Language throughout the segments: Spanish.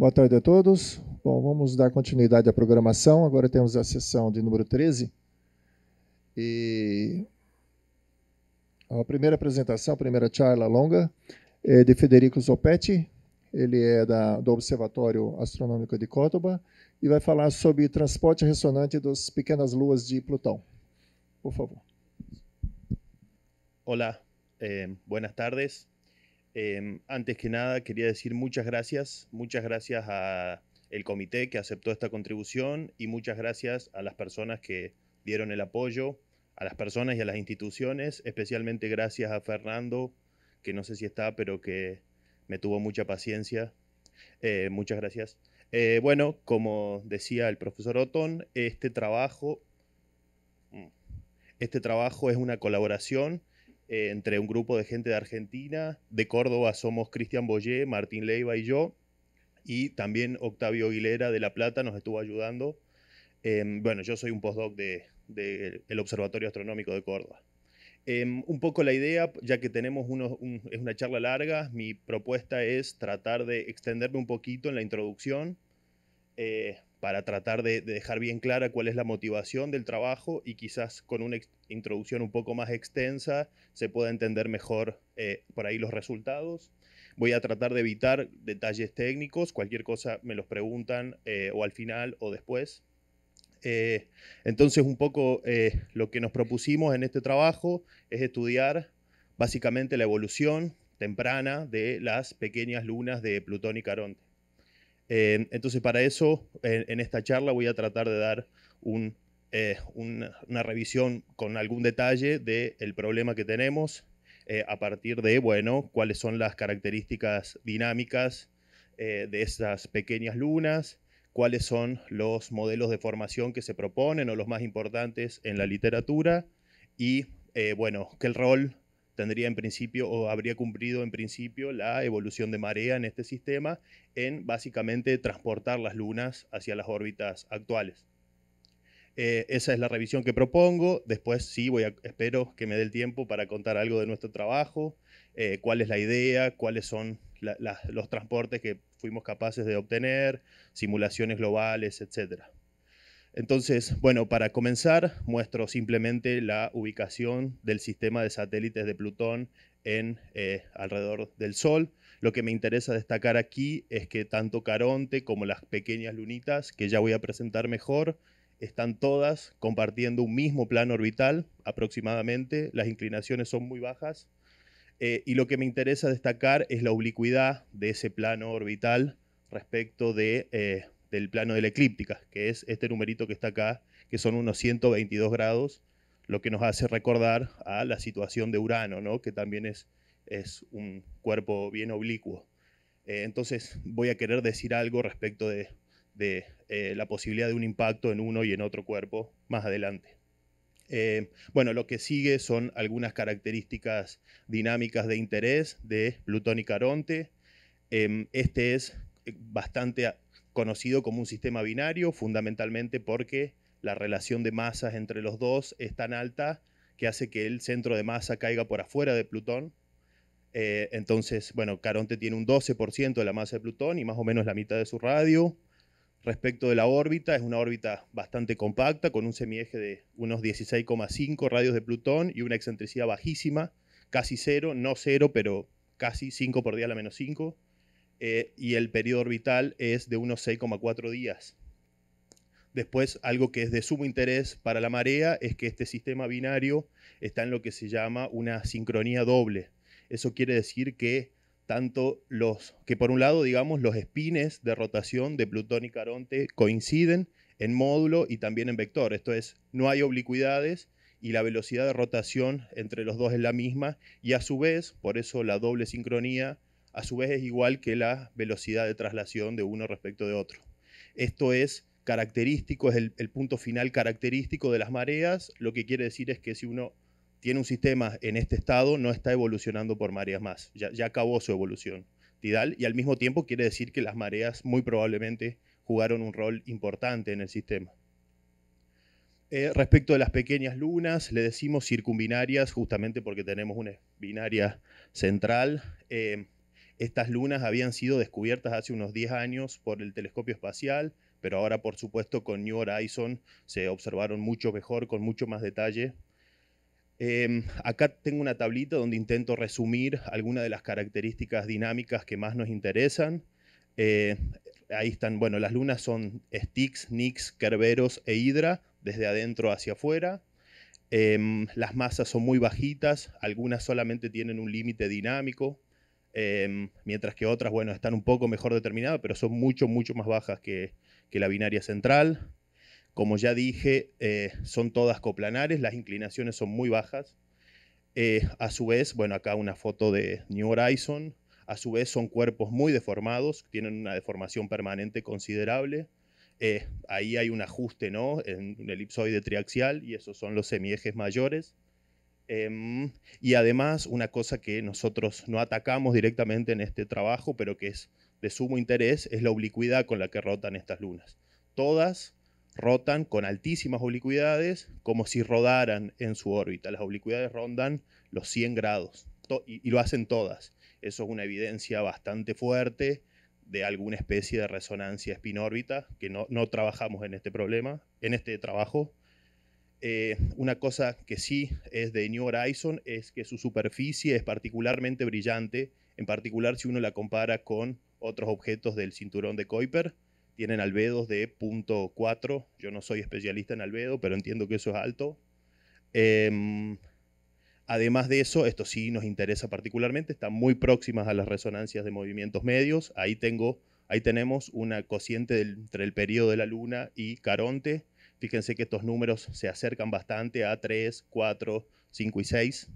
Boa tarde a todos. Bom, vamos dar continuidade à programação. Agora temos a sessão de número 13. E a primeira apresentação, a primeira charla longa, é de Federico Zopetti. Ele é da, do Observatório Astronômico de Córdoba e vai falar sobre transporte ressonante das pequenas luas de Plutão. Por favor. Olá, eh, buenas tardes. Em, antes que nada, quería decir muchas gracias, muchas gracias a el comité que aceptó esta contribución y muchas gracias a las personas que dieron el apoyo, a las personas y a las instituciones, especialmente gracias a Fernando, que no sé si está, pero que me tuvo mucha paciencia. Eh, muchas gracias. Eh, bueno, como decía el profesor Otón, este trabajo, mm, este trabajo es una colaboración entre un grupo de gente de Argentina. De Córdoba somos Cristian Boyé, Martín Leiva y yo. Y también Octavio Aguilera de La Plata nos estuvo ayudando. Em, bueno, yo soy un postdoc del Observatorio Astronómico de Córdoba. Em, un poco la idea, ya que tenemos es una charla larga, mi propuesta es tratar de extenderme un poquito en la introducción, eh, para tratar de, dejar bien clara cuál es la motivación del trabajo y quizás con una introducción un poco más extensa se pueda entender mejor eh, por ahí los resultados. Voy a tratar de evitar detalles técnicos, cualquier cosa me los preguntan eh, o al final o después. Eh, entonces un poco lo que nos propusimos en este trabajo es estudiar básicamente la evolución temprana de las pequeñas lunas de Plutón y Caronte. Eh, entonces, para eso, en, esta charla voy a tratar de dar eh, una, revisión con algún detalle del problema que tenemos eh, a partir de, bueno, cuáles son las características dinámicas de esas pequeñas lunas, cuáles son los modelos de formación que se proponen o los más importantes en la literatura y, bueno, qué rol tendría en principio o habría cumplido en principio la evolución de marea en este sistema en básicamente transportar las lunas hacia las órbitas actuales. Eh, esa es la revisión que propongo. Después sí, voy a, espero que me dé el tiempo para contar algo de nuestro trabajo, eh, cuál es la idea, cuáles son los transportes que fuimos capaces de obtener, simulaciones globales, etcétera. Entonces, bueno, para comenzar, muestro simplemente la ubicación del sistema de satélites de Plutón en eh, alrededor del Sol. Lo que me interesa destacar aquí es que tanto Caronte como las pequeñas lunitas, que ya voy a presentar mejor, están todas compartiendo un mismo plano orbital aproximadamente, las inclinaciones son muy bajas, eh, y lo que me interesa destacar es la oblicuidad de ese plano orbital respecto de eh, del plano de la eclíptica, que es este numerito que está acá, que son unos 122 grados, lo que nos hace recordar a la situación de Urano, que también es, es un cuerpo bien oblicuo. Eh, entonces voy a querer decir algo respecto de, eh, la posibilidad de un impacto en uno y en otro cuerpo más adelante. Eh, bueno, lo que sigue son algunas características dinámicas de interés de Plutón y Caronte. Em, este es bastante conocido como un sistema binario, fundamentalmente porque la relación de masas entre los dos es tan alta que hace que el centro de masa caiga por afuera de Plutón. Eh, entonces, bueno, Caronte tiene un 12% de la masa de Plutón y más o menos la mitad de su radio. Respecto de la órbita, es una órbita bastante compacta, con un semieje de unos 16,5 radios de Plutón y una excentricidad bajísima, casi cero, no cero, pero casi 5 por día a la menos 5. Eh, y el periodo orbital es de unos 6,4 días. Después, algo que es de sumo interés para la marea es que este sistema binario está en lo que se llama una sincronía doble. Eso quiere decir que tanto los que por un lado, digamos, los espines de rotación de Plutón y Caronte coinciden en módulo y también en vector. Esto es, no hay oblicuidades y la velocidad de rotación entre los dos es la misma y a su vez, por eso la doble sincronía a su vez es igual que la velocidad de traslación de uno respecto de otro. Esto es característico, es el, punto final característico de las mareas, lo que quiere decir es que si uno tiene un sistema en este estado, no está evolucionando por mareas más, ya, acabó su evolución tidal, y al mismo tiempo quiere decir que las mareas muy probablemente jugaron un rol importante en el sistema. Eh, respecto de las pequeñas lunas, le decimos circumbinarias justamente porque tenemos una binaria central. Eh, estas lunas habían sido descubiertas hace unos 10 años por el telescopio espacial, pero ahora por supuesto con New Horizons se observaron mucho mejor, con mucho más detalle. Em, acá tengo una tablita donde intento resumir algunas de las características dinámicas que más nos interesan. Eh, ahí están, bueno, las lunas son Styx, Nix, Kerberos e Hydra, desde adentro hacia afuera. Em, las masas son muy bajitas, algunas solamente tienen un límite dinámico. Em, mientras que otras, bueno, están un poco mejor determinadas, pero son mucho, mucho más bajas que, la binaria central. Como ya dije, eh, son todas coplanares, las inclinaciones son muy bajas. Eh, a su vez, bueno, acá una foto de New Horizon, a su vez son cuerpos muy deformados, tienen una deformación permanente considerable. Eh, ahí hay un ajuste ¿no? en el elipsoide triaxial y esos son los semiejes mayores. Em, y además, una cosa que nosotros no atacamos directamente en este trabajo, pero que es de sumo interés, es la oblicuidad con la que rotan estas lunas. Todas rotan con altísimas oblicuidades, como si rodaran en su órbita. Las oblicuidades rondan los 100 grados y, lo hacen todas. Eso es una evidencia bastante fuerte de alguna especie de resonancia espinórbita, que no, no trabajamos en este problema, en este trabajo, eh, una cosa que sí es de New Horizon es que su superficie es particularmente brillante, en particular si uno la compara con otros objetos del cinturón de Kuiper. Tienen albedos de 0.4, yo no soy especialista en albedo, pero entiendo que eso es alto. Em, además de eso, esto sí nos interesa particularmente, están muy próximas a las resonancias de movimientos medios. Ahí, tengo, ahí tenemos una cociente entre el periodo de la Luna y Caronte Fíjense que estos números se acercan bastante a 3, 4, 5 y 6.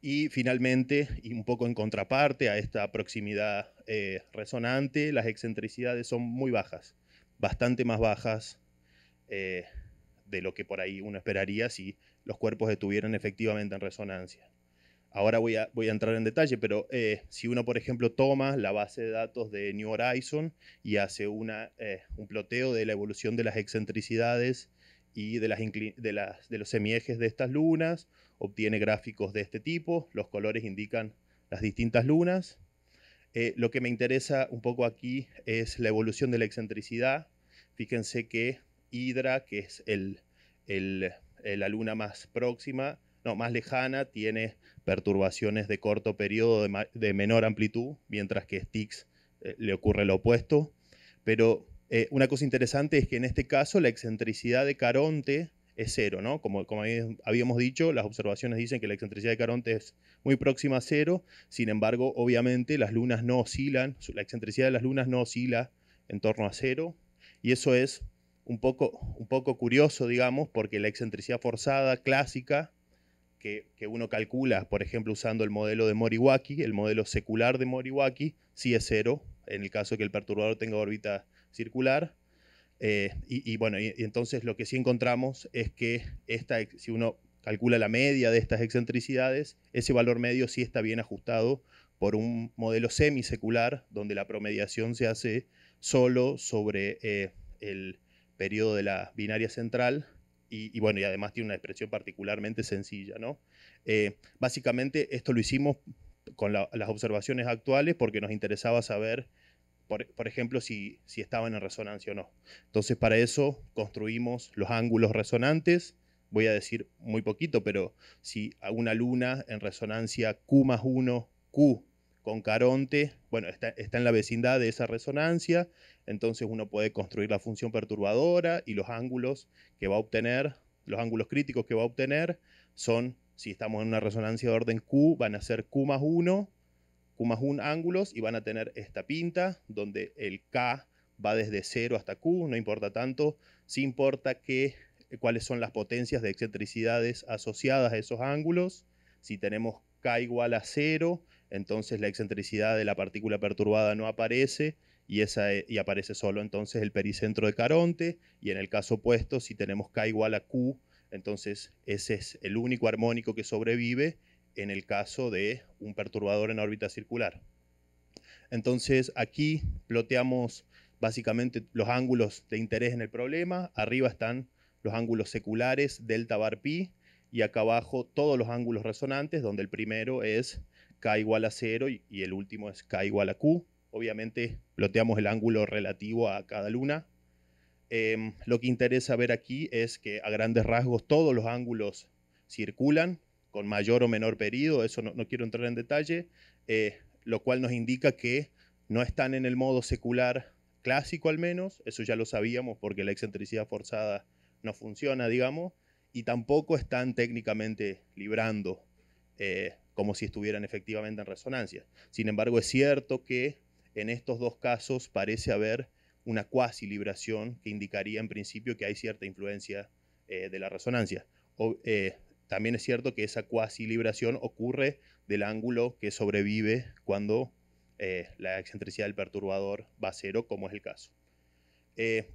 Y finalmente, y un poco en contraparte a esta proximidad eh, resonante, las excentricidades son muy bajas, bastante más bajas eh, de lo que por ahí uno esperaría si los cuerpos estuvieran efectivamente en resonancia. Ahora voy a, entrar en detalle, pero eh, si uno, por ejemplo, toma la base de datos de New Horizon y hace eh, un ploteo de la evolución de las excentricidades y de, las de, los semiejes de estas lunas, obtiene gráficos de este tipo, los colores indican las distintas lunas. Eh, lo que me interesa un poco aquí es la evolución de la excentricidad. Fíjense que Hydra, que es la luna más próxima, no, más lejana tiene perturbaciones de corto periodo de, menor amplitud, mientras que STIX eh, le ocurre lo opuesto. Pero eh, una cosa interesante es que en este caso la excentricidad de Caronte es cero, ¿no? Como, como habíamos dicho, las observaciones dicen que la excentricidad de Caronte es muy próxima a cero, sin embargo, obviamente las lunas no oscilan, la excentricidad de las lunas no oscila en torno a cero, y eso es un poco, un poco curioso, digamos, porque la excentricidad forzada clásica que, uno calcula, por ejemplo, usando el modelo de Moriwaki, el modelo secular de Moriwaki, sí es cero, en el caso de que el perturbador tenga órbita circular. Eh, y, bueno, entonces lo que sí encontramos es que esta, si uno calcula la media de estas excentricidades, ese valor medio sí está bien ajustado por un modelo semisecular, donde la promediación se hace solo sobre eh, el periodo de la binaria central y, bueno, y además tiene una expresión particularmente sencilla, ¿no? Eh, básicamente esto lo hicimos con las observaciones actuales porque nos interesaba saber, por, ejemplo, si, estaban en resonancia o no. Entonces para eso construimos los ángulos resonantes, voy a decir muy poquito, pero si una luna en resonancia Q más 1, Q con Caronte, bueno, está, en la vecindad de esa resonancia, entonces uno puede construir la función perturbadora y los ángulos que va a obtener, los ángulos críticos que va a obtener son, si estamos en una resonancia de orden Q, van a ser Q más 1, Q más 1 ángulos y van a tener esta pinta donde el K va desde 0 hasta Q, no importa tanto, sí importa que, eh, cuáles son las potencias de excentricidades asociadas a esos ángulos, si tenemos K igual a 0, entonces la excentricidad de la partícula perturbada no aparece y, e, y aparece solo entonces el pericentro de Caronte, y en el caso opuesto, si tenemos K igual a Q, entonces ese es el único armónico que sobrevive en el caso de un perturbador en órbita circular. Entonces aquí ploteamos básicamente los ángulos de interés en el problema, arriba están los ángulos seculares delta bar pi y acá abajo todos los ángulos resonantes, donde el primero es K igual a 0 y, el último es K igual a Q. Obviamente ploteamos el ángulo relativo a cada luna. Em, lo que interesa ver aquí es que a grandes rasgos todos los ángulos circulan con mayor o menor periodo, eso no, quiero entrar en detalle, eh, lo cual nos indica que no están en el modo secular clásico al menos, eso ya lo sabíamos porque la excentricidad forzada no funciona, digamos, y tampoco están técnicamente librando. Eh, como si estuvieran efectivamente en resonancia. Sin embargo, es cierto que en estos dos casos parece haber una cuasi libración que indicaría en principio que hay cierta influencia eh, de la resonancia. Eh, también es cierto que esa cuasi libración ocurre del ángulo que sobrevive cuando eh, la excentricidad del perturbador va a cero, como es el caso.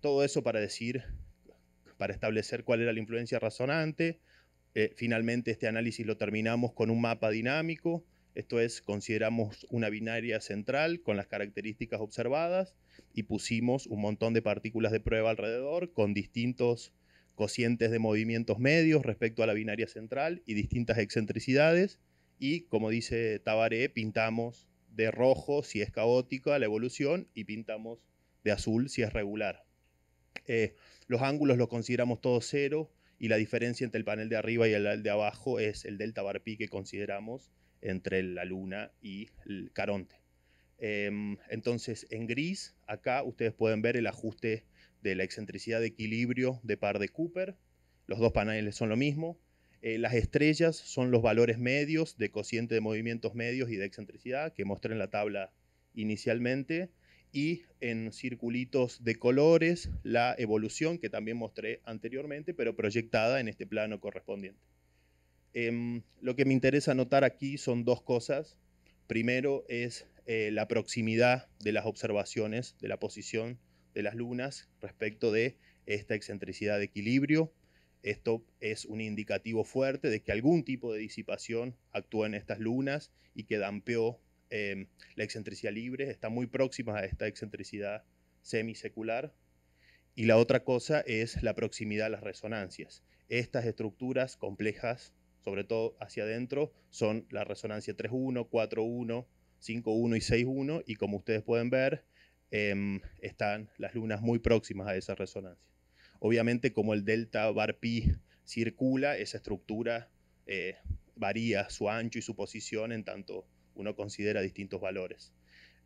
todo eso para decir, para establecer cuál era la influencia resonante, eh, finalmente este análisis lo terminamos con un mapa dinámico, esto es, consideramos una binaria central con las características observadas y pusimos un montón de partículas de prueba alrededor con distintos cocientes de movimientos medios respecto a la binaria central y distintas excentricidades. Y como dice Tabaré, pintamos de rojo si es caótica la evolución y pintamos de azul si es regular. Eh, los ángulos los consideramos todos cero, y la diferencia entre el panel de arriba y el de abajo es el delta bar pi que consideramos entre la Luna y el Caronte. Em, entonces, en gris, acá ustedes pueden ver el ajuste de la excentricidad de equilibrio de par de Cooper. Los dos paneles son lo mismo. Eh, las estrellas son los valores medios de cociente de movimientos medios y de excentricidad que mostré en la tabla inicialmente y en circulitos de colores la evolución que también mostré anteriormente, pero proyectada en este plano correspondiente. Em, lo que me interesa notar aquí son dos cosas. Primero es eh, la proximidad de las observaciones de la posición de las lunas respecto de esta excentricidad de equilibrio. Esto es un indicativo fuerte de que algún tipo de disipación actúa en estas lunas y que dampeó Em, la excentricidad libre está muy próxima a esta excentricidad semisecular. Y la otra cosa es la proximidad a las resonancias. Estas estructuras complejas, sobre todo hacia adentro, son la resonancia 3.1, 4.1, 5.1 y 6.1. Y como ustedes pueden ver, em, están las lunas muy próximas a esa resonancia. Obviamente, como el delta bar pi circula, esa estructura eh, varía su ancho y su posición en tanto uno considera distintos valores.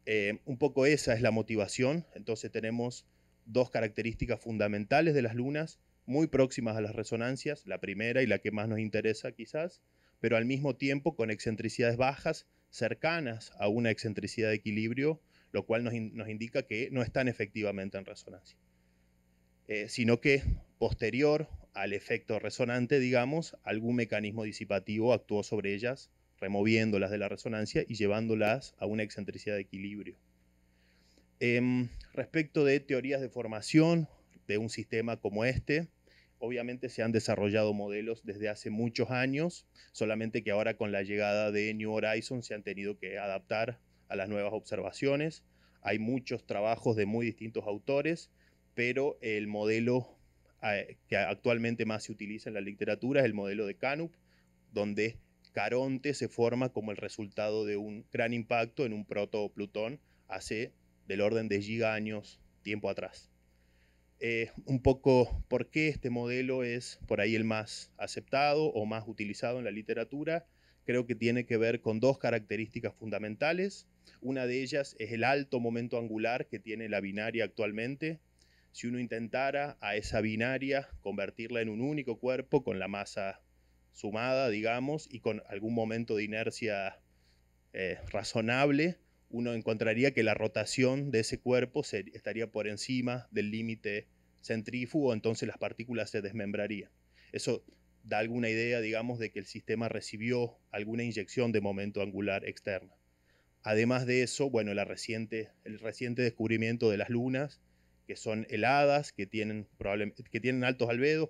Eh, un poco esa es la motivación, entonces tenemos dos características fundamentales de las lunas, muy próximas a las resonancias, la primera y la que más nos interesa quizás, pero al mismo tiempo con excentricidades bajas cercanas a una excentricidad de equilibrio, lo cual nos, indica que no están efectivamente en resonancia, eh, sino que posterior al efecto resonante, digamos, algún mecanismo disipativo actuó sobre ellas removiéndolas de la resonancia y llevándolas a una excentricidad de equilibrio. Em, respecto de teorías de formación de un sistema como este, obviamente se han desarrollado modelos desde hace muchos años, solamente que ahora con la llegada de New Horizons se han tenido que adaptar a las nuevas observaciones. Hay muchos trabajos de muy distintos autores, pero el modelo eh, que actualmente más se utiliza en la literatura es el modelo de Canup, donde Caronte se forma como el resultado de un gran impacto en un proto-Plutón hace del orden de giga años tiempo atrás. Eh, un poco por qué este modelo es por ahí el más aceptado o más utilizado en la literatura, creo que tiene que ver con dos características fundamentales. Una de ellas es el alto momento angular que tiene la binaria actualmente. Si uno intentara a esa binaria convertirla en un único cuerpo con la masa sumada, digamos, y con algún momento de inercia eh, razonable, uno encontraría que la rotación de ese cuerpo estaría por encima del límite centrífugo, entonces las partículas se desmembrarían. Eso da alguna idea, digamos, de que el sistema recibió alguna inyección de momento angular externa. Además de eso, bueno, la reciente, el reciente descubrimiento de las lunas, que son heladas, que tienen, que tienen altos albedos,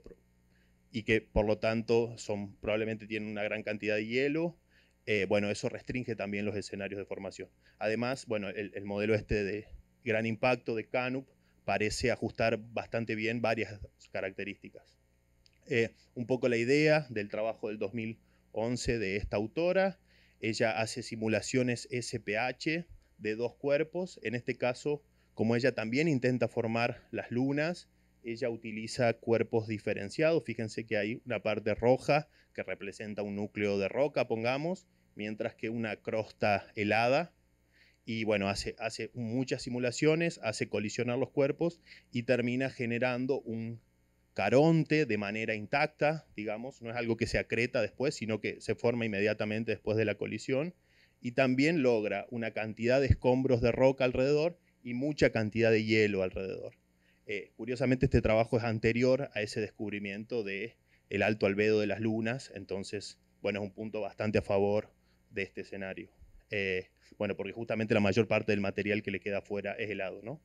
y que por lo tanto son, probablemente tienen una gran cantidad de hielo. Eh, bueno, eso restringe también los escenarios de formación. Además, bueno, el, modelo este de gran impacto de Canup parece ajustar bastante bien varias características. Eh, un poco la idea del trabajo del 2011 de esta autora. Ella hace simulaciones SPH de dos cuerpos. En este caso, como ella también intenta formar las lunas, ella utiliza cuerpos diferenciados. Fíjense que hay una parte roja que representa un núcleo de roca, pongamos, mientras que una crosta helada. Y bueno, hace, hace muchas simulaciones, hace colisionar los cuerpos y termina generando un caronte de manera intacta, digamos, no es algo que se acreta después, sino que se forma inmediatamente después de la colisión, y también logra una cantidad de escombros de roca alrededor y mucha cantidad de hielo alrededor. Eh, curiosamente, este trabajo es anterior a ese descubrimiento de el alto albedo de las lunas, entonces, bueno, es un punto bastante a favor de este escenario. Eh, bueno, porque justamente la mayor parte del material que le queda afuera es helado, ¿no?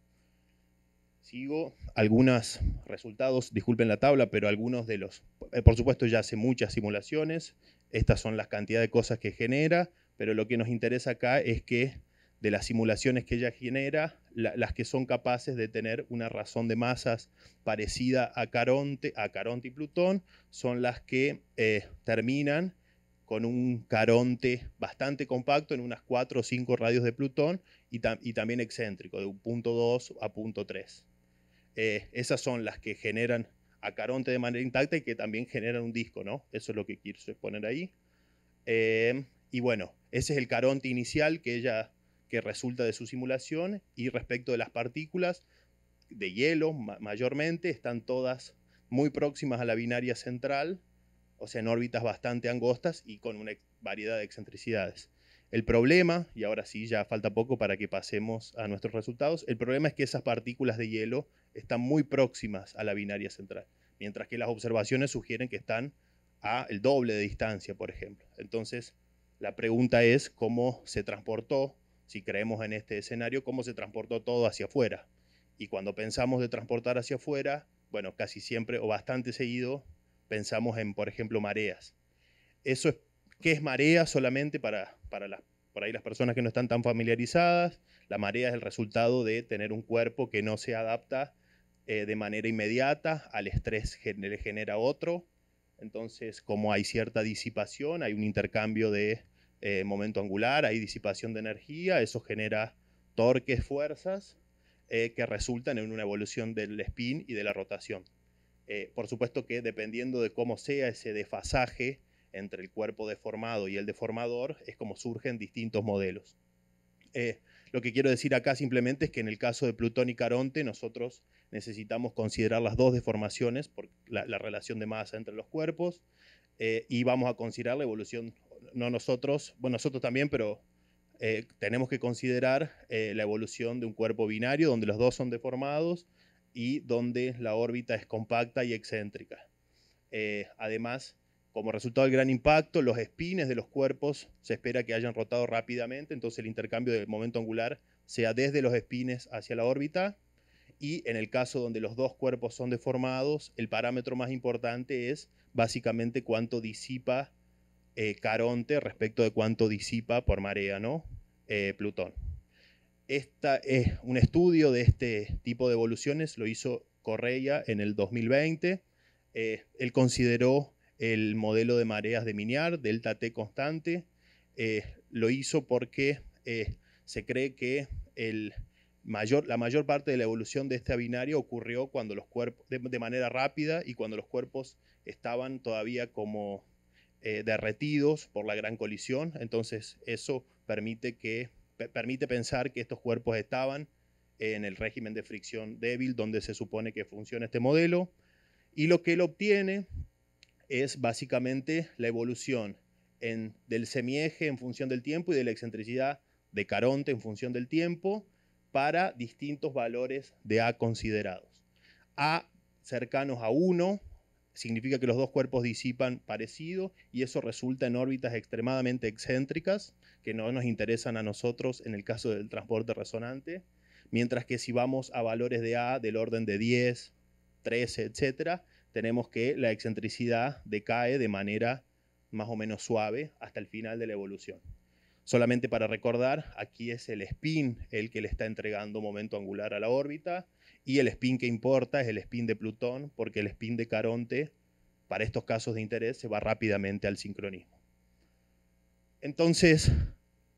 Sigo algunos resultados, disculpen la tabla, pero algunos de los, eh, por supuesto ya hace muchas simulaciones, estas son las cantidades de cosas que genera, pero lo que nos interesa acá es que de las simulaciones que ella genera, las que son capaces de tener una razón de masas parecida a Caronte, a Caronte y Plutón, son las que eh, terminan con un Caronte bastante compacto en unas 4 o 5 radios de Plutón y, también excéntrico, de un punto 2 a punto 3. Eh, esas son las que generan a Caronte de manera intacta y que también generan un disco, ¿no? Eso es lo que quiero exponer ahí. Eh, y bueno, ese es el Caronte inicial que ella que resulta de su simulación y respecto de las partículas de hielo mayormente están todas muy próximas a la binaria central, o sea, en órbitas bastante angostas y con una variedad de excentricidades. El problema, y ahora sí ya falta poco para que pasemos a nuestros resultados, el problema es que esas partículas de hielo están muy próximas a la binaria central, mientras que las observaciones sugieren que están a el doble de distancia, por ejemplo. Entonces, la pregunta es cómo se transportó si creemos en este escenario, cómo se transportó todo hacia afuera. Y cuando pensamos de transportar hacia afuera, bueno, casi siempre o bastante seguido pensamos en, por ejemplo, mareas. Eso es, ¿Qué es marea solamente para, para las, ahí las personas que no están tan familiarizadas? La marea es el resultado de tener un cuerpo que no se adapta eh, de manera inmediata al estrés que le genera otro. Entonces, como hay cierta disipación, hay un intercambio de eh, momento angular, hay disipación de energía, eso genera torques, fuerzas, eh, que resultan en una evolución del spin y de la rotación. Eh, por supuesto que dependiendo de cómo sea ese desfasaje entre el cuerpo deformado y el deformador, es como surgen distintos modelos. lo que quiero decir acá simplemente es que en el caso de Plutón y Caronte, nosotros necesitamos considerar las dos deformaciones, por la relación de masa entre los cuerpos, y vamos a considerar la evolución no nosotros, bueno, nosotros también, pero eh, tenemos que considerar eh, la evolución de un cuerpo binario donde los dos son deformados y donde la órbita es compacta y excéntrica. Eh, además, como resultado del gran impacto, los espines de los cuerpos se espera que hayan rotado rápidamente, entonces el intercambio del momento angular sea desde los espines hacia la órbita. Y en el caso donde los dos cuerpos son deformados, el parámetro más importante es básicamente cuánto disipa eh, Caronte respecto de cuánto disipa por marea ¿no? Eh, Plutón. Esta, es un estudio de este tipo de evoluciones lo hizo Correa en el 2020. Eh, él consideró el modelo de mareas de Miniar, delta T constante. lo hizo porque se cree que el, Mayor, la mayor parte de la evolución de este binario ocurrió cuando los cuerpos, de, manera rápida y cuando los cuerpos estaban todavía como eh, derretidos por la gran colisión. Entonces eso permite, que, permite pensar que estos cuerpos estaban en el régimen de fricción débil donde se supone que funciona este modelo. Y lo que él obtiene es básicamente la evolución en, del semieje en función del tiempo y de la excentricidad de Caronte en función del tiempo para distintos valores de A considerados. A cercanos a 1 significa que los dos cuerpos disipan parecido y eso resulta en órbitas extremadamente excéntricas que no nos interesan a nosotros en el caso del transporte resonante, mientras que si vamos a valores de A del orden de 10, 13, etcétera, tenemos que la excentricidad decae de manera más o menos suave hasta el final de la evolución. Solamente para recordar, aquí es el spin el que le está entregando momento angular a la órbita, y el spin que importa es el spin de Plutón, porque el spin de Caronte, para estos casos de interés, se va rápidamente al sincronismo. Entonces,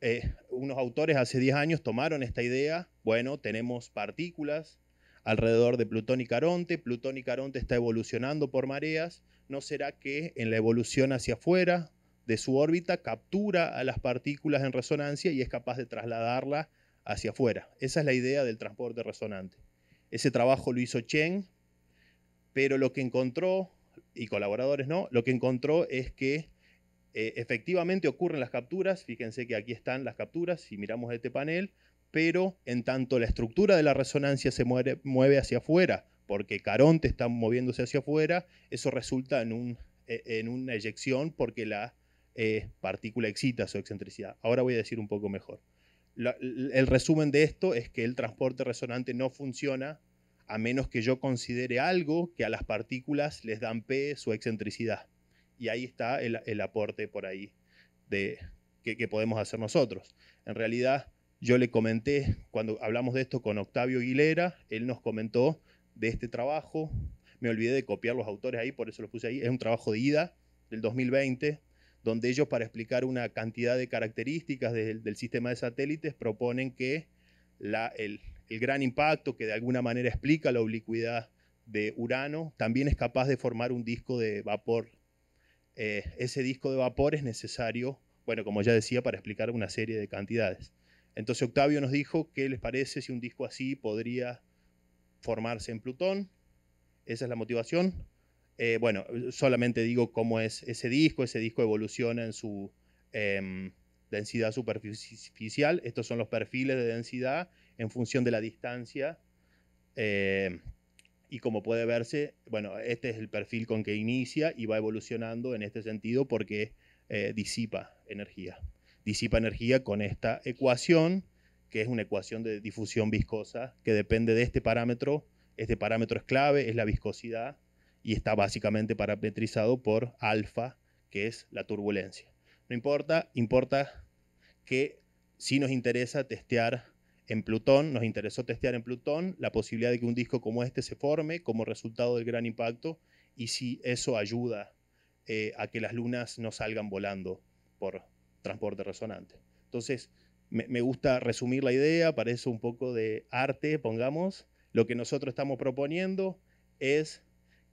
eh, unos autores hace 10 años tomaron esta idea, bueno, tenemos partículas alrededor de Plutón y Caronte, Plutón y Caronte está evolucionando por mareas, ¿no será que en la evolución hacia afuera de su órbita captura a las partículas en resonancia y es capaz de trasladarlas hacia afuera? Esa es la idea del transporte resonante. Ese trabajo lo hizo Chen, pero lo que encontró, y colaboradores no, lo que encontró es que eh, efectivamente ocurren las capturas, fíjense que aquí están las capturas, si miramos este panel, pero en tanto la estructura de la resonancia se mueve hacia afuera, porque Caronte está moviéndose hacia afuera, eso resulta en, e, una eyección porque la eh, partícula excita su excentricidad. Ahora voy a decir un poco mejor el resumen de esto es que el transporte resonante no funciona a menos que yo considere algo que a las partículas les dan P su excentricidad. Y ahí está el, aporte por ahí de qué podemos hacer nosotros. En realidad, yo le comenté, cuando hablamos de esto con Octavio Aguilera, él nos comentó de este trabajo. Me olvidé de copiar los autores ahí, por eso lo puse ahí. Es un trabajo de ida del 2020 donde ellos para explicar una cantidad de características del, sistema de satélites proponen que el, gran impacto que de alguna manera explica la oblicuidad de Urano también es capaz de formar un disco de vapor. Eh, ese disco de vapor es necesario, bueno, como ya decía, para explicar una serie de cantidades. Entonces Octavio nos dijo qué les parece si un disco así podría formarse en Plutón. Esa es la motivación. Eh, bueno, eh, solamente digo cómo es ese disco. Ese disco evoluciona en su em, densidad superficial. Estos son los perfiles de densidad en función de la distancia. Eh, y como puede verse, bueno, este es el perfil con que inicia y va evolucionando en este sentido porque disipa energía. Disipa energía con esta ecuación, que es una ecuación de difusión viscosa, que depende de este parámetro. Este parámetro es clave, es la viscosidad y está básicamente parametrizado por alfa, que es la turbulencia. No importa, importa que si nos interesa testear en Plutón, nos interesó testear en Plutón la posibilidad de que un disco como este se forme como resultado del gran impacto y si eso ayuda eh, a que las lunas no salgan volando por transporte resonante. Entonces, me, me gusta resumir la idea, parece un poco de arte, pongamos. Lo que nosotros estamos proponiendo es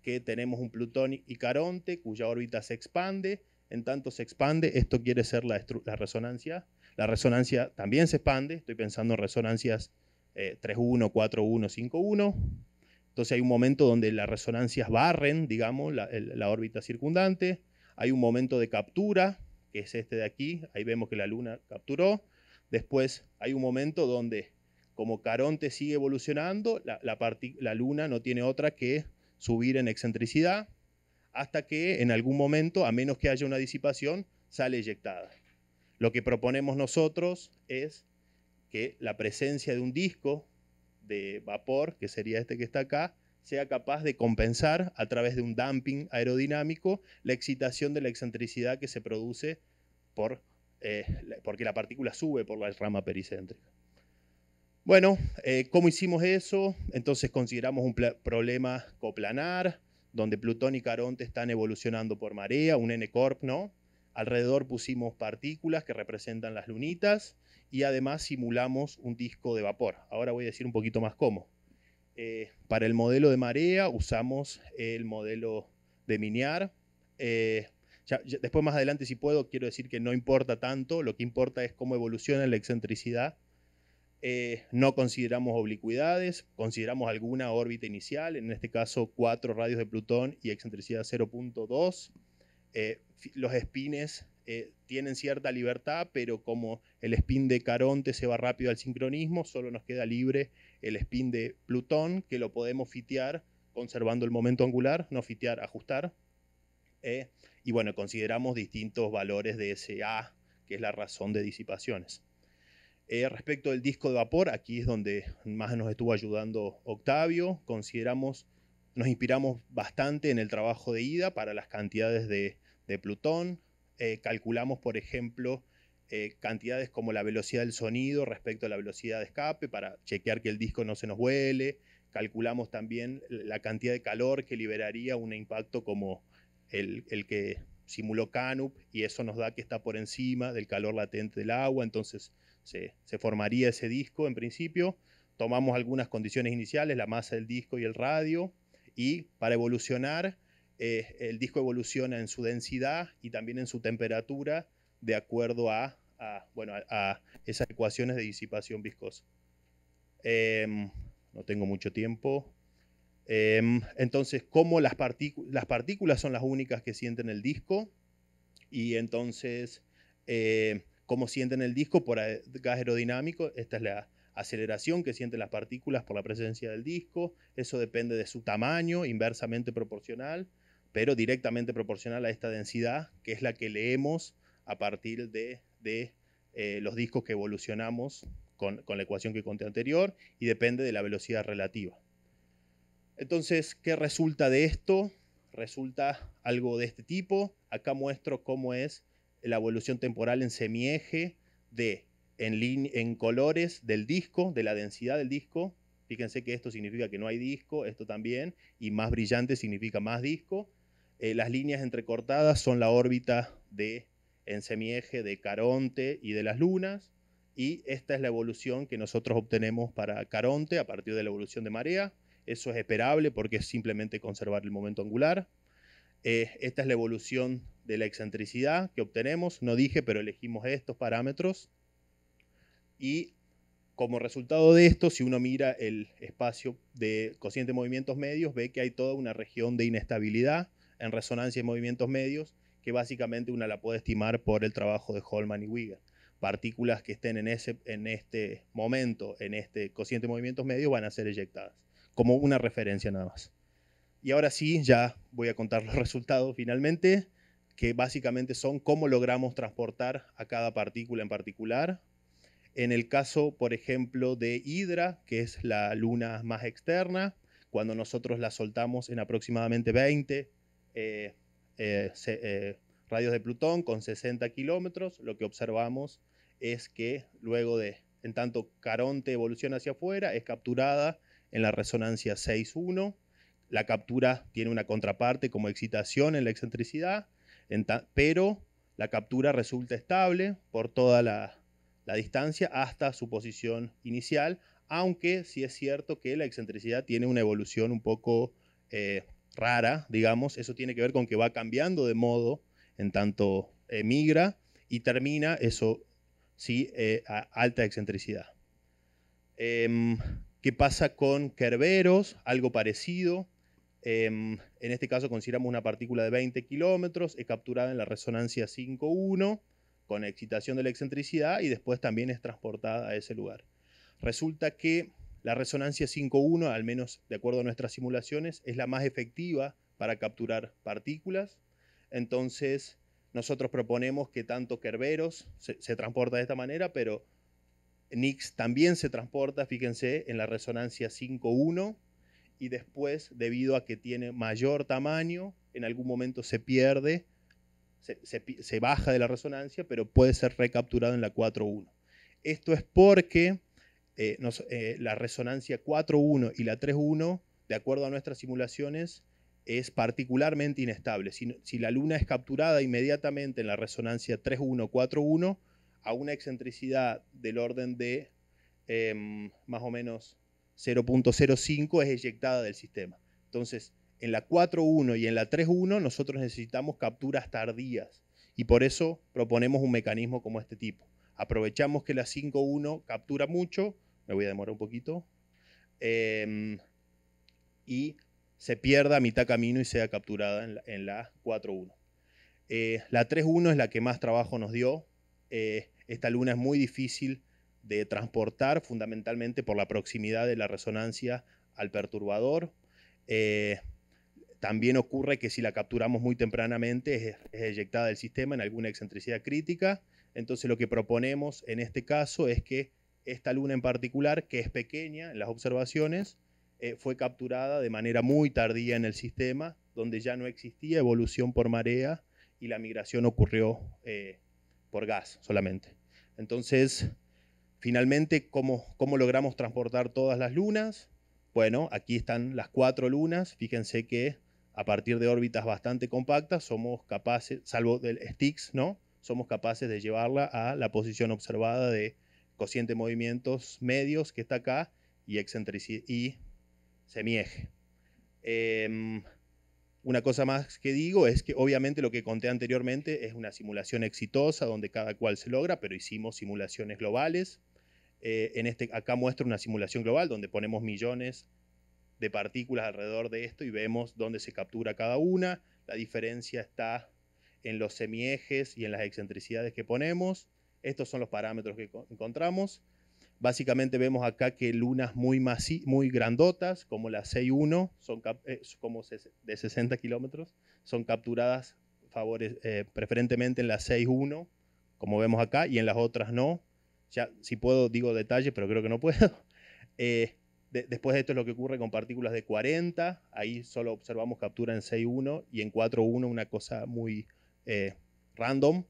que tenemos un Plutón y Caronte cuya órbita se expande. En tanto se expande, esto quiere ser la, resonancia. La resonancia también se expande. Estoy pensando en resonancias 3.1, 4.1, 5.1. Entonces hay un momento donde las resonancias barren, digamos, la, órbita circundante. Hay un momento de captura, que es este de aquí. Ahí vemos que la Luna capturó. Después hay un momento donde, como Caronte sigue evolucionando, la, la Luna no tiene otra que subir en excentricidad hasta que en algún momento, a menos que haya una disipación, sale eyectada. Lo que proponemos nosotros es que la presencia de un disco de vapor, que sería este que está acá, sea capaz de compensar a través de un dumping aerodinámico la excitación de la excentricidad que se produce por, eh, porque la partícula sube por la rama pericéntrica. Bueno, eh, ¿cómo hicimos eso? Entonces consideramos un problema coplanar, donde Plutón y Caronte están evolucionando por marea, un N-Corp, ¿no? Alrededor pusimos partículas que representan las lunitas y además simulamos un disco de vapor. Ahora voy a decir un poquito más cómo. Eh, para el modelo de marea usamos el modelo de Miniar. Eh, después más adelante, si puedo, quiero decir que no importa tanto, lo que importa es cómo evoluciona la excentricidad eh, no consideramos oblicuidades, consideramos alguna órbita inicial, en este caso cuatro radios de Plutón y excentricidad 0.2. Eh, los spines eh, tienen cierta libertad, pero como el spin de Caronte se va rápido al sincronismo, solo nos queda libre el spin de Plutón, que lo podemos fitear conservando el momento angular, no fitear, ajustar. y bueno, consideramos distintos valores de SA, que es la razón de disipaciones. Eh, respecto del disco de vapor, aquí es donde más nos estuvo ayudando Octavio. Consideramos, nos inspiramos bastante en el trabajo de ida para las cantidades de, Plutón. Eh, calculamos, por ejemplo, eh, cantidades como la velocidad del sonido respecto a la velocidad de escape para chequear que el disco no se nos huele. Calculamos también la cantidad de calor que liberaría un impacto como el, el que simuló Canup y eso nos da que está por encima del calor latente del agua. Entonces, se, formaría ese disco en principio. Tomamos algunas condiciones iniciales, la masa del disco y el radio, y para evolucionar, eh, el disco evoluciona en su densidad y también en su temperatura de acuerdo a, bueno, a, esas ecuaciones de disipación viscosa. Em, no tengo mucho tiempo. Em, entonces, como las, las, partículas son las únicas que sienten el disco, y entonces eh, cómo sienten el disco por gas aerodinámico, esta es la aceleración que sienten las partículas por la presencia del disco, eso depende de su tamaño, inversamente proporcional, pero directamente proporcional a esta densidad, que es la que leemos a partir de, eh, los discos que evolucionamos con, con la ecuación que conté anterior, y depende de la velocidad relativa. Entonces, ¿qué resulta de esto? Resulta algo de este tipo. Acá muestro cómo es la evolución temporal en semieje de en, colores del disco, de la densidad del disco. Fíjense que esto significa que no hay disco, esto también, y más brillante significa más disco. Eh, las líneas entrecortadas son la órbita de en semieje de Caronte y de las lunas, y esta es la evolución que nosotros obtenemos para Caronte a partir de la evolución de marea. Eso es esperable porque es simplemente conservar el momento angular esta es la evolución de la excentricidad que obtenemos. No dije, pero elegimos estos parámetros. Y como resultado de esto, si uno mira el espacio de cociente de movimientos medios, ve que hay toda una región de inestabilidad en resonancia de movimientos medios, que básicamente una la puede estimar por el trabajo de Holman y Wigger. Partículas que estén en, ese, en este momento, en este cociente de movimientos medios, van a ser eyectadas, como una referencia nada más. Y ahora sí, ya voy a contar los resultados finalmente, que básicamente son cómo logramos transportar a cada partícula en particular. En el caso, por ejemplo, de Hidra, que es la luna más externa, cuando nosotros la soltamos en aproximadamente 20 eh, eh, eh, radios de Plutón con 60 kilómetros, lo que observamos es que luego de, en tanto Caronte evoluciona hacia afuera, es capturada en la resonancia 6.1 la captura tiene una contraparte como excitación en la excentricidad, pero la captura resulta estable por toda la, distancia hasta su posición inicial, aunque sí es cierto que la excentricidad tiene una evolución un poco eh, rara, digamos, eso tiene que ver con que va cambiando de modo en tanto emigra eh, y termina eso sí eh, a alta excentricidad. Em, ¿Qué pasa con Kerberos? Algo parecido. Em, en este caso consideramos una partícula de 20 kilómetros, es capturada en la resonancia 5.1 con excitación de la excentricidad y después también es transportada a ese lugar. Resulta que la resonancia 5.1, al menos de acuerdo a nuestras simulaciones, es la más efectiva para capturar partículas. Entonces, nosotros proponemos que tanto Kerberos se transporta de esta manera, pero Nix también se transporta, fíjense, en la resonancia 5.1 y después, debido a que tiene mayor tamaño, en algún momento se pierde, se, baja de la resonancia, pero puede ser recapturado en la 4.1. Esto es porque eh, eh, la resonancia 4.1 y la 3.1, de acuerdo a nuestras simulaciones, es particularmente inestable. Si, la luna es capturada inmediatamente en la resonancia 3.1, 4.1, a una excentricidad del orden de em, más o menos 0.05 es eyectada del sistema. Entonces, en la 4.1 y en la 3.1 nosotros necesitamos capturas tardías y por eso proponemos un mecanismo como este tipo. Aprovechamos que la 5.1 captura mucho, me voy a demorar un poquito, em, y se pierda a mitad camino y sea capturada en la, 4.1. la 3.1 eh, es la que más trabajo nos dio. Eh, esta luna es muy difícil de transportar fundamentalmente por la proximidad de la resonancia al perturbador. Eh, también ocurre que si la capturamos muy tempranamente es, eyectada del sistema en alguna excentricidad crítica. Entonces lo que proponemos en este caso es que esta luna en particular, que es pequeña en las observaciones, eh, fue capturada de manera muy tardía en el sistema, donde ya no existía evolución por marea y la migración ocurrió eh, por gas solamente. Entonces, finalmente, ¿cómo, logramos transportar todas las lunas? Bueno, aquí están las cuatro lunas. Fíjense que a partir de órbitas bastante compactas somos capaces, salvo del STIX, ¿no? Somos capaces de llevarla a la posición observada de cociente de movimientos medios que está acá y excentricidad y semieje. Em, una cosa más que digo es que obviamente lo que conté anteriormente es una simulación exitosa donde cada cual se logra, pero hicimos simulaciones globales. Eh, este, acá muestro una simulación global donde ponemos millones de partículas alrededor de esto y vemos dónde se captura cada una. La diferencia está en los semiejes y en las excentricidades que ponemos. Estos son los parámetros que encontramos. Básicamente vemos acá que lunas muy, muy grandotas, como la 6.1, eh, son como de 60 kilómetros, son capturadas eh, preferentemente en la 6.1, como vemos acá, y en las otras no ya si puedo digo detalles, pero creo que no puedo. Eh, después de esto es lo que ocurre con partículas de 40, ahí solo observamos captura en 6.1 y en 4.1 una cosa muy eh, random,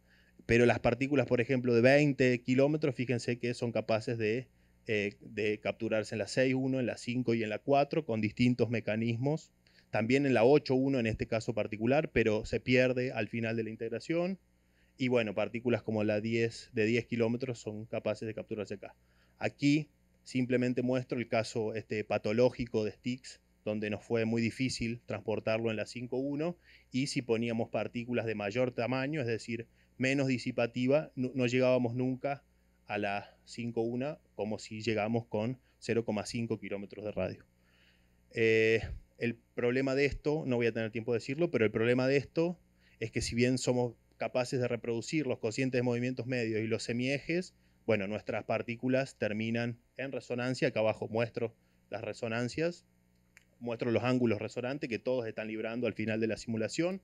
pero las partículas, por ejemplo, de 20 kilómetros, fíjense que son capaces de, eh, de capturarse en la 6.1, en la 5 y en la 4 con distintos mecanismos. También en la 8.1 en este caso particular, pero se pierde al final de la integración. Y bueno, partículas como la 10 de 10 kilómetros son capaces de capturarse acá. Aquí simplemente muestro el caso este, patológico de Sticks, donde nos fue muy difícil transportarlo en la 5.1 y si poníamos partículas de mayor tamaño, es decir, menos disipativa, no, llegábamos nunca a la 5.1 como si llegamos con 0,5 kilómetros de radio. Eh, el problema de esto, no voy a tener tiempo de decirlo, pero el problema de esto es que si bien somos capaces de reproducir los cocientes de movimientos medios y los semiejes, bueno, nuestras partículas terminan en resonancia. Acá abajo muestro las resonancias, muestro los ángulos resonantes que todos están librando al final de la simulación.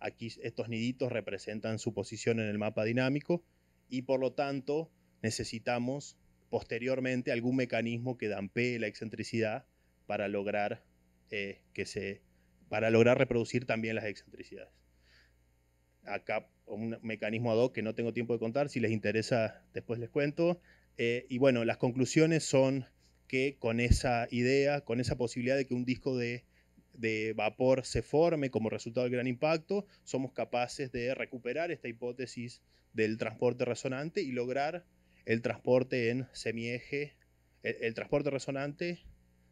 Aquí estos niditos representan su posición en el mapa dinámico y por lo tanto necesitamos posteriormente algún mecanismo que dampee la excentricidad para lograr eh, que se para lograr reproducir también las excentricidades. Acá un mecanismo ad hoc que no tengo tiempo de contar. Si les interesa, después les cuento. Eh, y bueno, las conclusiones son que con esa idea, con esa posibilidad de que un disco de, vapor se forme como resultado del gran impacto, somos capaces de recuperar esta hipótesis del transporte resonante y lograr el transporte en semieje, el, el transporte resonante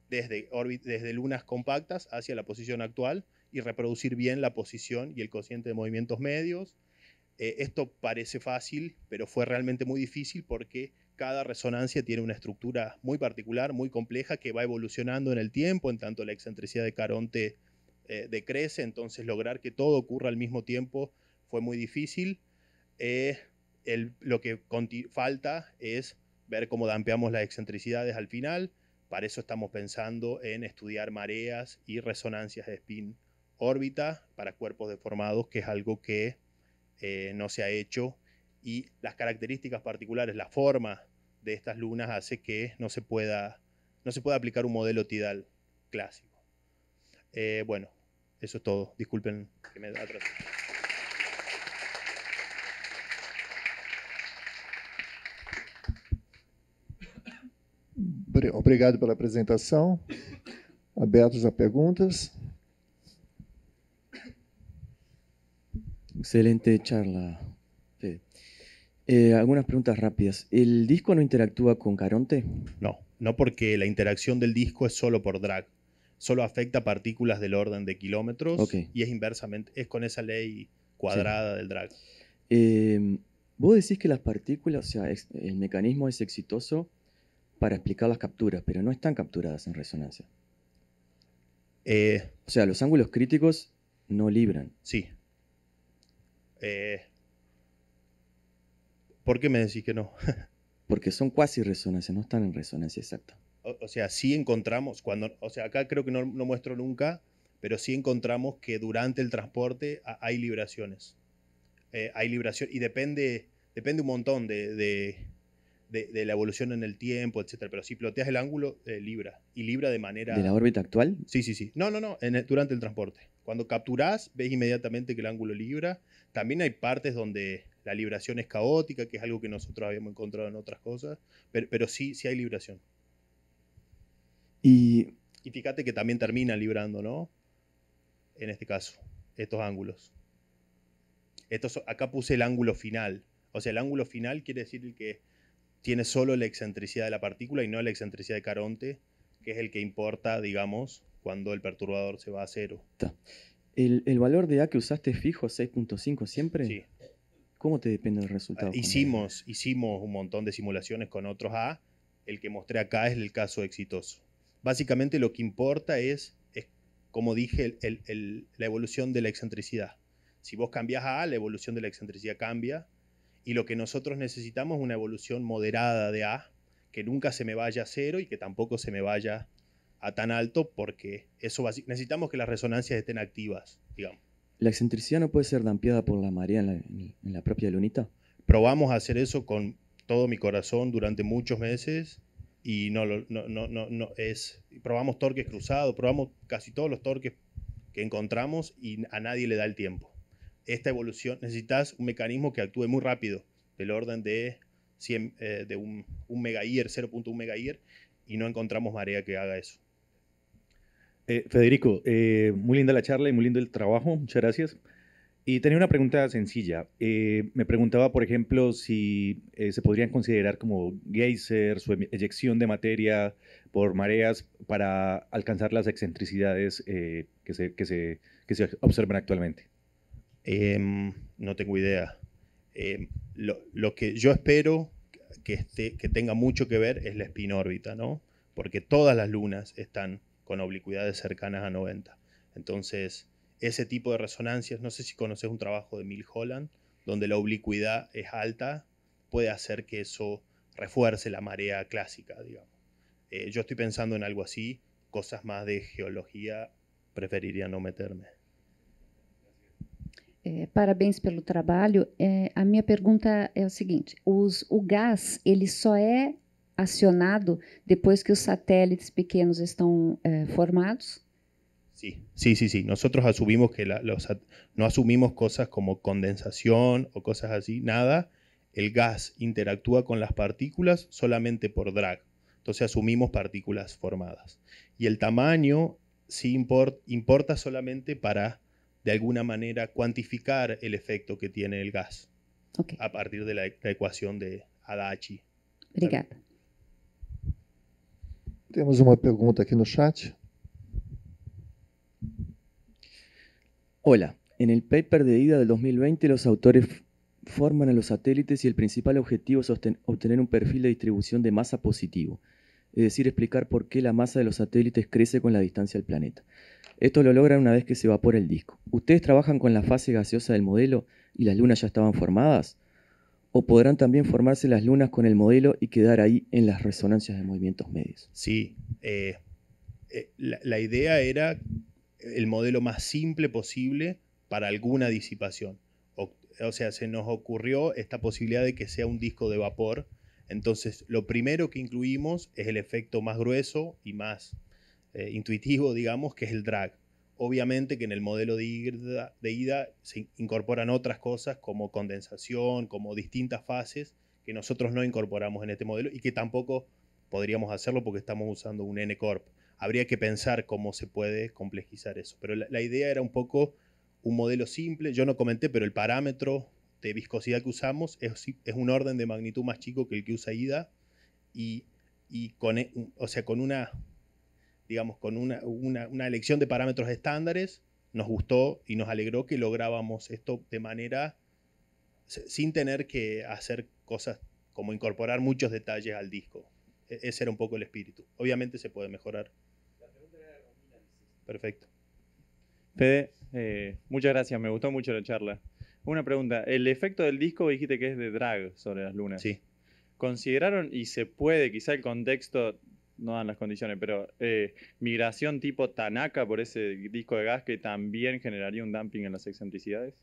desde, desde lunas compactas hacia la posición actual y reproducir bien la posición y el cociente de movimientos medios eh, esto parece fácil, pero fue realmente muy difícil porque cada resonancia tiene una estructura muy particular, muy compleja, que va evolucionando en el tiempo, en tanto la excentricidad de Caronte eh, decrece, entonces lograr que todo ocurra al mismo tiempo fue muy difícil. Eh, lo que falta es ver cómo dampeamos las excentricidades al final, para eso estamos pensando en estudiar mareas y resonancias de spin órbita para cuerpos deformados, que es algo que eh, no se ha hecho y las características particulares, la forma de estas lunas hace que no se pueda, no se pueda aplicar un modelo tidal clásico. Eh, bueno, eso es todo. Disculpen que me atrasé. Obrigado pela apresentação. a perguntas. Excelente charla, eh, algunas preguntas rápidas. ¿El disco no interactúa con Caronte? No, no porque la interacción del disco es solo por drag. Solo afecta partículas del orden de kilómetros y es inversamente, es con esa ley cuadrada del drag. Em, vos decís que las partículas, o sea, el mecanismo es exitoso para explicar las capturas, pero no están capturadas en resonancia. Eh. o sea, los ángulos críticos no libran. Sí, eh, ¿Por qué me decís que no? Porque son cuasi resonancias, no están en resonancia exacta. O, sea, sí encontramos, cuando, o sea, acá creo que no, muestro nunca, pero sí encontramos que durante el transporte hay libraciones. Eh, hay liberación y depende, depende un montón de, la evolución en el tiempo, etcétera. Pero si ploteas el ángulo, eh, libra. Y libra de manera. ¿De la órbita actual? Sí, sí, sí. No, no, no, en durante el transporte. Cuando capturás, ves inmediatamente que el ángulo libra. También hay partes donde la libración es caótica, que es algo que nosotros habíamos encontrado en otras cosas, pero, sí, sí hay libración. Y... fíjate que también termina librando, ¿no? En este caso, estos ángulos. Estos, acá puse el ángulo final. O sea, el ángulo final quiere decir el que tiene solo la excentricidad de la partícula y no la excentricidad de Caronte, que es el que importa, digamos, cuando el perturbador se va a cero. ¿El, valor de A que usaste es fijo 6.5 siempre? Sí. ¿Cómo te depende el resultado? Hicimos, hicimos un montón de simulaciones con otros A. El que mostré acá es el caso exitoso. Básicamente lo que importa es, como dije, la evolución de la excentricidad. Si vos cambias a la evolución de la excentricidad cambia. Y lo que nosotros necesitamos es una evolución moderada de A, que nunca se me vaya a cero y que tampoco se me vaya a tan alto porque eso necesitamos que las resonancias estén activas, ¿La excentricidad no puede ser dampeada por la marea en la, propia lunita? Probamos a hacer eso con todo mi corazón durante muchos meses y no, no, no, es. Probamos torques cruzados, probamos casi todos los torques que encontramos y a nadie le da el tiempo. Esta evolución, necesitas un mecanismo que actúe muy rápido, del orden de, 100, eh, de un, un 0.1 y no encontramos marea que haga eso. Eh, Federico, eh, muy linda la charla y muy lindo el trabajo, muchas gracias. Y tenía una pregunta sencilla. Eh, me preguntaba, por ejemplo, si se podrían considerar como geysers su eyección de materia por mareas para alcanzar las excentricidades que se, observan actualmente. Em, no tengo idea. Em, lo, que yo espero que, tenga mucho que ver es la espinórbita, ¿no? Porque todas las lunas están con oblicuidades cercanas a 90. Entonces, ese tipo de resonancias, no sé si conoces un trabajo de Mil Holland, donde la oblicuidad es alta, puede hacer que eso refuerce la marea clásica, digamos. Eh, yo estoy pensando en algo así, cosas más de geología preferiría no meterme. Eh, parabéns pelo trabalho. Eh, a minha pergunta é o seguinte: os, o gás ele só é accionado después que los satélites pequeños están formados? Sí, sí, sí, sí. Nosotros asumimos que no asumimos cosas como condensación o cosas así, nada. El gas interactúa con las partículas solamente por drag. Entonces asumimos partículas formadas. Y el tamaño sí importa solamente para, de alguna manera, cuantificar el efecto que tiene el gas a partir de la, ecuación de Adachi una pregunta aquí en el chat. Hola, en el paper de IDA del 2020 los autores forman a los satélites y el principal objetivo es obtener un perfil de distribución de masa positivo, es decir, explicar por qué la masa de los satélites crece con la distancia al planeta. Esto lo logran una vez que se evapora el disco. ¿Ustedes trabajan con la fase gaseosa del modelo y las lunas ya estaban formadas? o podrán también formarse las lunas con el modelo y quedar ahí en las resonancias de movimientos medios. Sí, eh, eh, la, idea era el modelo más simple posible para alguna disipación. O, sea, se nos ocurrió esta posibilidad de que sea un disco de vapor. Entonces, lo primero que incluimos es el efecto más grueso y más eh, intuitivo, digamos, que es el drag. Obviamente que en el modelo de ida, se incorporan otras cosas como condensación, como distintas fases que nosotros no incorporamos en este modelo y que tampoco podríamos hacerlo porque estamos usando un N-Corp. Habría que pensar cómo se puede complejizar eso. Pero la, idea era un poco un modelo simple. Yo no comenté, pero el parámetro de viscosidad que usamos es, un orden de magnitud más chico que el que usa IDA. Y, y con, e, o sea, con una digamos, con una, elección de parámetros estándares, nos gustó y nos alegró que lográbamos esto de manera sin tener que hacer cosas como incorporar muchos detalles al disco. E, ese era un poco el espíritu. Obviamente se puede mejorar. Perfecto. Fede, eh, muchas gracias, me gustó mucho la charla. Una pregunta, el efecto del disco dijiste que es de drag sobre las lunas. Sí. ¿Consideraron y se puede quizá el contexto no dan las condiciones, pero eh, migración tipo Tanaka por ese disco de gas que también generaría un dumping en las excentricidades.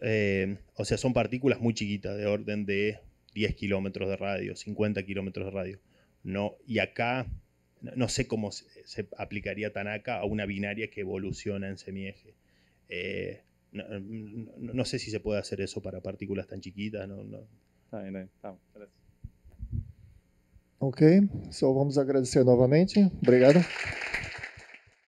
Eh, o sea, son partículas muy chiquitas, de orden de 10 kilómetros de radio, 50 kilómetros de radio. No, y acá no sé cómo se, aplicaría Tanaka a una binaria que evoluciona en semieje. Eh, no, sé si se puede hacer eso para partículas tan chiquitas. No, Gracias. Ok? Só vamos agradecer novamente. Obrigado.